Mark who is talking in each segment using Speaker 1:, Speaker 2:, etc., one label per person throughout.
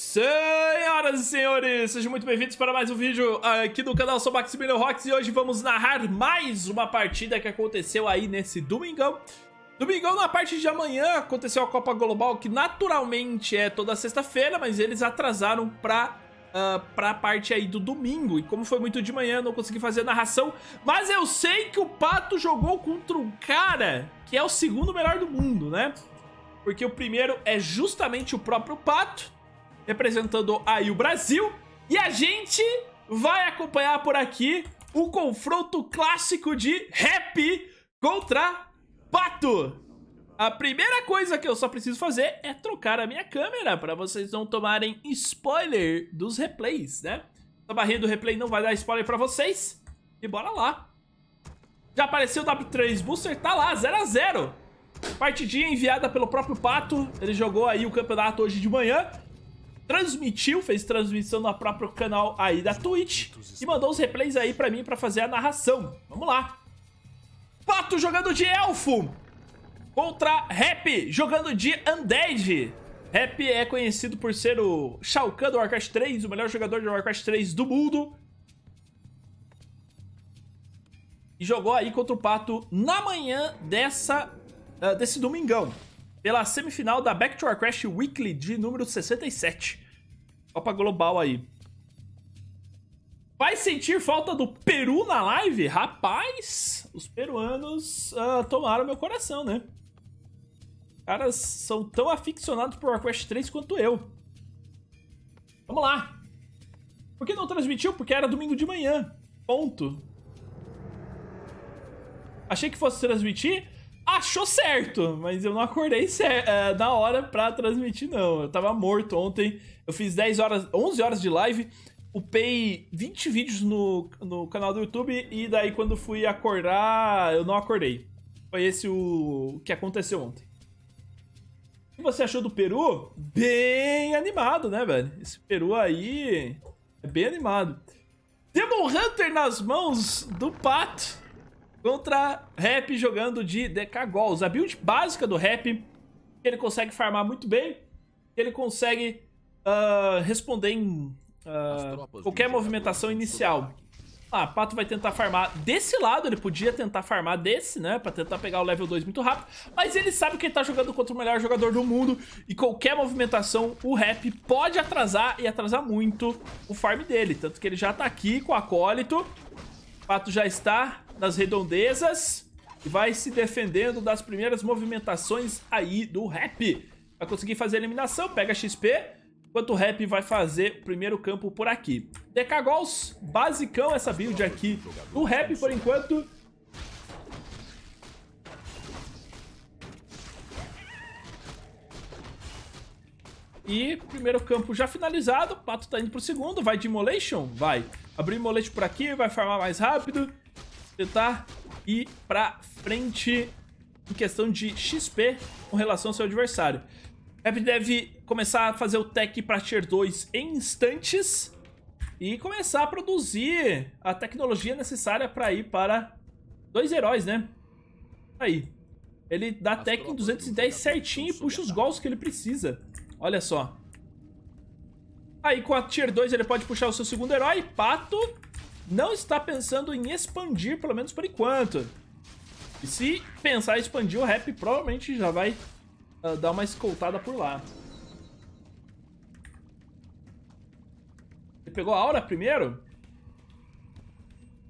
Speaker 1: Senhoras e senhores, sejam muito bem-vindos para mais um vídeo aqui do canal, sou Maximilio Rocks e hoje vamos narrar mais uma partida que aconteceu aí nesse domingão. Domingão, na parte de amanhã, aconteceu a Copa Global, que naturalmente é toda sexta-feira, mas eles atrasaram para uh, ah, pra parte aí do domingo. E como foi muito de manhã, não consegui fazer a narração, mas eu sei que o Pato jogou contra um cara que é o segundo melhor do mundo, né? Porque o primeiro é justamente o próprio Pato, representando aí o Brasil. E a gente vai acompanhar por aqui o confronto clássico de Rap contra Pato. A primeira coisa que eu só preciso fazer é trocar a minha câmera para vocês não tomarem spoiler dos replays, né? A barrinha do replay não vai dar spoiler para vocês. E bora lá. Já apareceu o W3 Booster, tá lá, 0x0. Partidinha enviada pelo próprio Pato. Ele jogou aí o campeonato hoje de manhã transmitiu, fez transmissão no próprio canal aí da Twitch e mandou os replays aí pra mim pra fazer a narração. Vamos lá. Pato jogando de Elfo contra Rap jogando de Undead. Rap é conhecido por ser o Shao Kahn do Warcraft 3, o melhor jogador de Warcraft 3 do mundo. E jogou aí contra o Pato na manhã dessa, uh, desse domingão pela semifinal da Back to Our Crash Weekly de número 67. Copa Global aí. Vai sentir falta do Peru na live? Rapaz, os peruanos uh, tomaram meu coração, né? Caras são tão aficionados por Warcraft 3 quanto eu. Vamos lá. Por que não transmitiu? Porque era domingo de manhã. Ponto. Achei que fosse transmitir, achou certo, mas eu não acordei é, na hora pra transmitir, não. Eu tava morto ontem. Eu fiz 10 horas, 11 horas de live, upei 20 vídeos no, no canal do YouTube e daí quando fui acordar, eu não acordei. Foi esse o, o que aconteceu ontem. O que você achou do Peru? Bem animado, né, velho? Esse Peru aí é bem animado. Demon Hunter nas mãos do Pato contra Rap jogando de Decagols. A build básica do Rap, ele consegue farmar muito bem, ele consegue uh, responder em uh, qualquer movimentação inicial. Ah, Pato vai tentar farmar desse lado, ele podia tentar farmar desse, né, pra tentar pegar o level 2 muito rápido, mas ele sabe que ele tá jogando contra o melhor jogador do mundo e qualquer movimentação, o Rap pode atrasar e atrasar muito o farm dele, tanto que ele já tá aqui com o Acólito, Pato já está nas redondezas e vai se defendendo das primeiras movimentações aí do Rap. Vai conseguir fazer a eliminação, pega XP, enquanto o Rap vai fazer o primeiro campo por aqui. DK basicão essa build aqui do Rap por enquanto. E primeiro campo já finalizado, o Pato tá indo pro segundo, vai de Immolation? Vai. Abrir Immolation por aqui, vai farmar mais rápido tentar ir pra frente em questão de XP com relação ao seu adversário. Rap deve começar a fazer o tech para Tier 2 em instantes e começar a produzir a tecnologia necessária para ir para dois heróis, né? Aí. Ele dá As tech em 210 certinho e puxa os gols que ele precisa. Olha só. Aí com a Tier 2 ele pode puxar o seu segundo herói, Pato não está pensando em expandir, pelo menos por enquanto. E se pensar em expandir o rap, provavelmente já vai uh, dar uma escoltada por lá. Ele pegou a aura primeiro?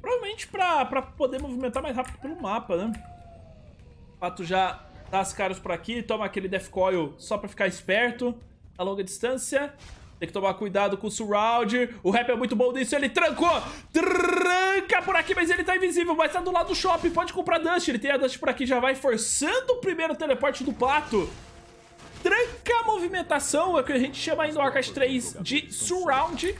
Speaker 1: Provavelmente pra, pra poder movimentar mais rápido pelo mapa, né? O ah, fato já dá as caras por aqui, toma aquele Death Coil só pra ficar esperto a longa distância. Tem que tomar cuidado com o surround. O rap é muito bom nisso. Ele trancou. Tranca por aqui, mas ele tá invisível. Mas tá do lado do shopping. Pode comprar Dust. Ele tem a Dust por aqui. Já vai forçando o primeiro teleporte do pato tranca a movimentação, é o que a gente chama aí no Orcas 3 de surround.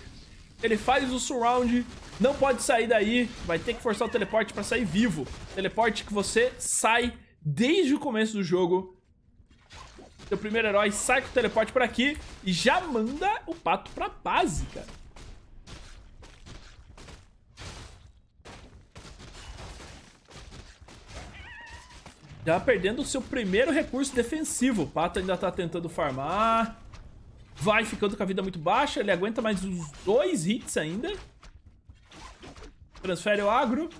Speaker 1: Ele faz o surround, não pode sair daí, vai ter que forçar o teleporte para sair vivo. Teleporte que você sai desde o começo do jogo seu primeiro herói sai com o teleporte por aqui e já manda o pato pra base, cara. Já perdendo o seu primeiro recurso defensivo. O pato ainda tá tentando farmar. Vai ficando com a vida muito baixa. Ele aguenta mais uns dois hits ainda. Transfere o agro.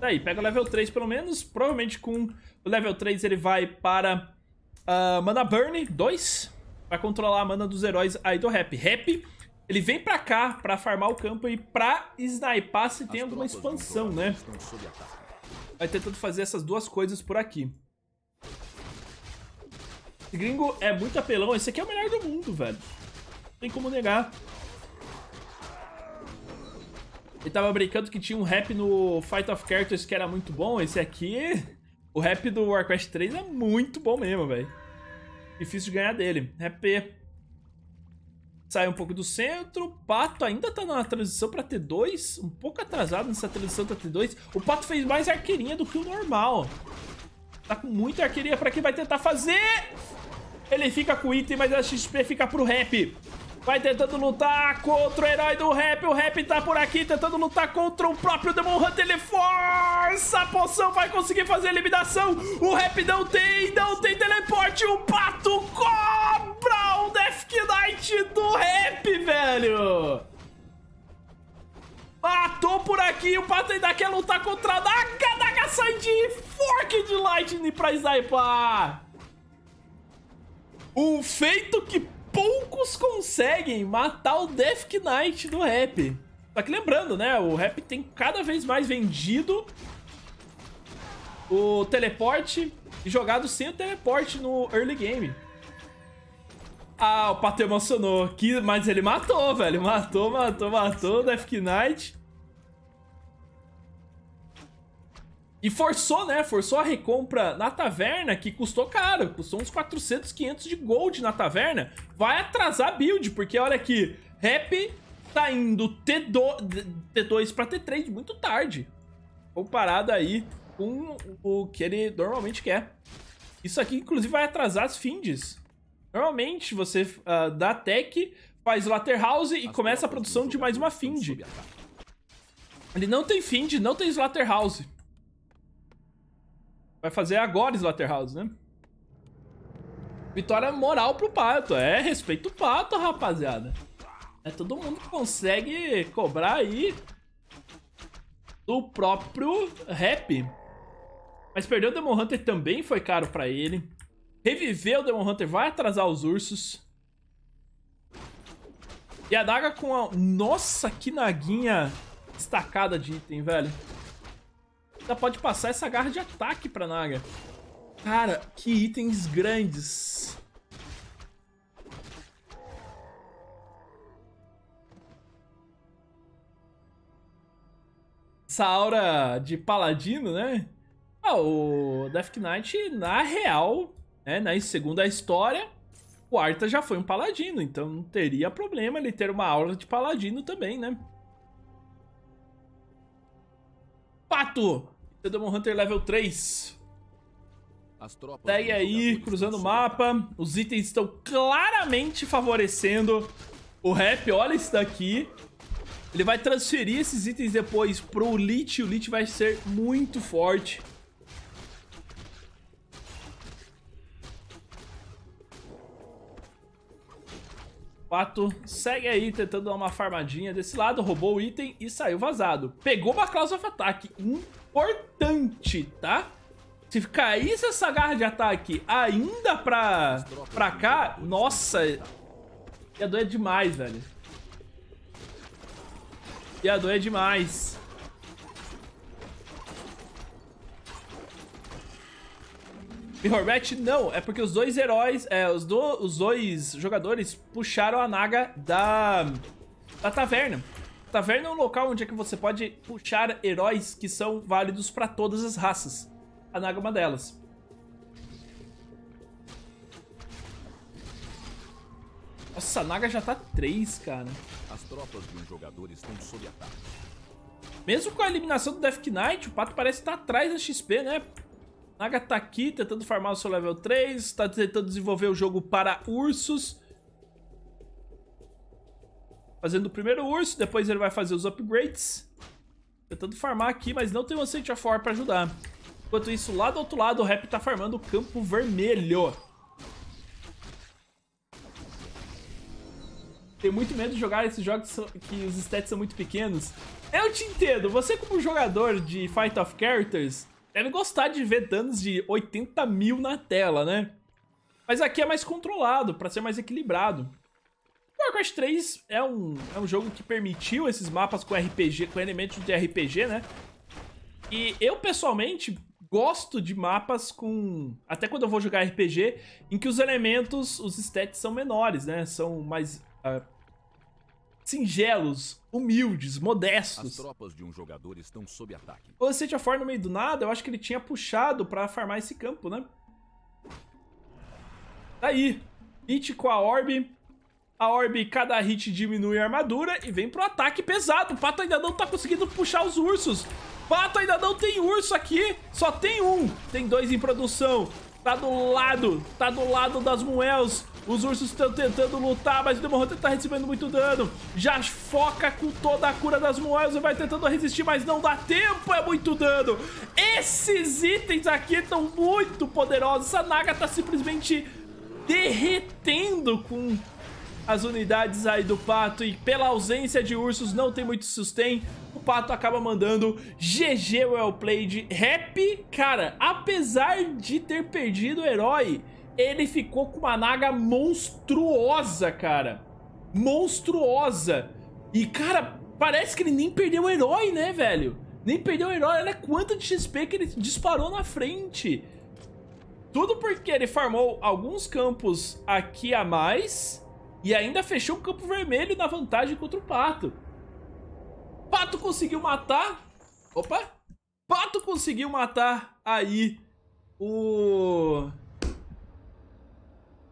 Speaker 1: Daí, tá pega o level 3 pelo menos. Provavelmente com o level 3 ele vai para uh, Mana Burn 2. Pra controlar a mana dos heróis aí do Rap. Rap, ele vem pra cá pra farmar o campo e pra sniper se tem As alguma expansão, né? Vai tentando fazer essas duas coisas por aqui. Esse gringo é muito apelão. Esse aqui é o melhor do mundo, velho. Não tem como negar. Ele tava brincando que tinha um rap no Fight of Characters que era muito bom. Esse aqui, o rap do Warcraft 3 é muito bom mesmo, velho. Difícil de ganhar dele. Rap. Sai um pouco do centro. O Pato ainda tá na transição pra T2. Um pouco atrasado nessa transição pra T2. O Pato fez mais arqueirinha do que o normal. Tá com muita arqueirinha pra quem vai tentar fazer. Ele fica com item, mas a XP fica pro rap. Vai tentando lutar contra o herói do rap. O rap tá por aqui tentando lutar contra o próprio Demon Hunter. Ele força a poção, vai conseguir fazer a eliminação. O rap não tem, não tem teleporte. O pato cobra o Death Knight do rap, velho. Matou por aqui. O pato ainda quer lutar contra a Daga, Daga sai de fork de Lightning pra Snaipar. Um feito que poucos conseguem matar o Death Knight do rap. Só que lembrando, né? O rap tem cada vez mais vendido o teleporte e jogado sem o teleporte no early game. Ah, o Pato emocionou. Que, mas ele matou, velho. Matou, matou, matou o Death Knight. E forçou, né? Forçou a recompra na taverna, que custou caro. Custou uns 400, 500 de gold na taverna. Vai atrasar a build, porque olha aqui. Rap tá indo T2, para pra T3 muito tarde. Comparado aí com o que ele normalmente quer. Isso aqui, inclusive, vai atrasar as finds Normalmente, você uh, ah, dá tech, faz slaughterhouse House e começa a produção de mais uma find. Ele não tem find, não tem slaughterhouse House. Vai fazer agora Slaughterhouse, né? Vitória moral pro Pato. É, respeito o Pato, rapaziada. É todo mundo que consegue cobrar aí do próprio rap. Mas perder o Demon Hunter também foi caro pra ele. Reviver o Demon Hunter vai atrasar os ursos. E a daga com a... Nossa, que naguinha estacada de item, velho. Ainda pode passar essa garra de ataque pra Naga. Cara, que itens grandes. Essa aura de paladino, né? Ah, o Death Knight, na real, né, na segunda história, o Arta já foi um paladino, então não teria problema ele ter uma aura de paladino também, né? Pato! The Demon Hunter level 3. Daí aí, cruzando o mapa. Os itens estão claramente favorecendo o rap. Olha isso daqui. Ele vai transferir esses itens depois pro Lich. O Lich vai ser muito forte. Pato segue aí tentando dar uma farmadinha desse lado, roubou o item e saiu vazado. Pegou uma cláusula of Attack, importante, tá? Se caísse essa garra de ataque ainda pra, pra cá, nossa, ia doer é demais, velho. Ia doer é demais. Mirror Match, não. É porque os dois heróis, é, os, do, os dois jogadores puxaram a naga da, da taverna. Taverna é um local onde é que você pode puxar heróis que são válidos para todas as raças. A naga é uma delas. Nossa, a naga já tá 3, cara. As tropas de um jogador estão sob ataque. Mesmo com a eliminação do Death Knight, o Pato parece estar tá atrás da XP, né? Naga tá aqui tentando farmar o seu level 3, tá tentando desenvolver o jogo para ursos. Fazendo o primeiro urso, depois ele vai fazer os upgrades. Tentando farmar aqui, mas não tem um Ancient of War pra ajudar. Enquanto isso, lá do outro lado, o Rap tá farmando o campo vermelho. Tem muito medo de jogar esses jogos que os stats são muito pequenos. Eu te entendo, você como jogador de Fight of Characters Deve gostar de ver danos de 80 mil na tela, né? Mas aqui é mais controlado, para ser mais equilibrado. Warcraft 3 é um, é um jogo que permitiu esses mapas com RPG, com elementos de RPG, né? E eu, pessoalmente, gosto de mapas com... Até quando eu vou jogar RPG, em que os elementos, os stats são menores, né? São mais... Uh, singelos, humildes, modestos. As tropas de um jogador estão sob ataque. O City of War no meio do nada, eu acho que ele tinha puxado pra farmar esse campo, né? Daí, tá hit com a orb. A orb, cada hit diminui a armadura e vem pro ataque pesado. O Pato ainda não tá conseguindo puxar os ursos. Pato ainda não tem urso aqui, só tem um. Tem dois em produção. Tá do lado, tá do lado das Muels. Os ursos estão tentando lutar, mas o Demorrotan tá recebendo muito dano. Já foca com toda a cura das moedas e vai tentando resistir, mas não dá tempo, é muito dano. Esses itens aqui estão muito poderosos. Essa Naga tá simplesmente derretendo com as unidades aí do Pato e pela ausência de ursos não tem muito sustain. O Pato acaba mandando GG Wellplayed. Rap, cara, apesar de ter perdido o herói, ele ficou com uma naga monstruosa, cara. Monstruosa. E, cara, parece que ele nem perdeu o herói, né, velho? Nem perdeu o herói. Olha quanto de XP que ele disparou na frente. Tudo porque ele farmou alguns campos aqui a mais e ainda fechou o campo vermelho na vantagem contra o Pato. Pato conseguiu matar... Opa! Pato conseguiu matar aí o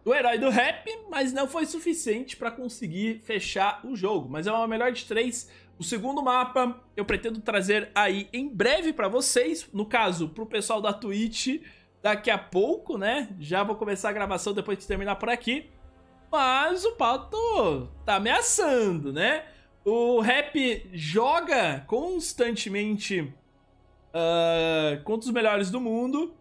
Speaker 1: do herói do rap, mas não foi suficiente para conseguir fechar o jogo. Mas é uma melhor de três. O segundo mapa eu pretendo trazer aí em breve para vocês, no caso, pro pessoal da Twitch daqui a pouco, né? Já vou começar a gravação depois de terminar por aqui. Mas o Pato tá ameaçando, né? O rap joga constantemente uh, contra os melhores do mundo.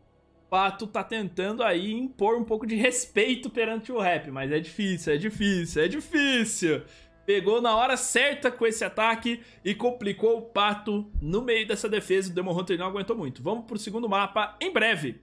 Speaker 1: Pato tá tentando aí impor um pouco de respeito perante o rap, mas é difícil, é difícil, é difícil. Pegou na hora certa com esse ataque e complicou o Pato no meio dessa defesa. O Demon Hunter não aguentou muito. Vamos pro segundo mapa em breve.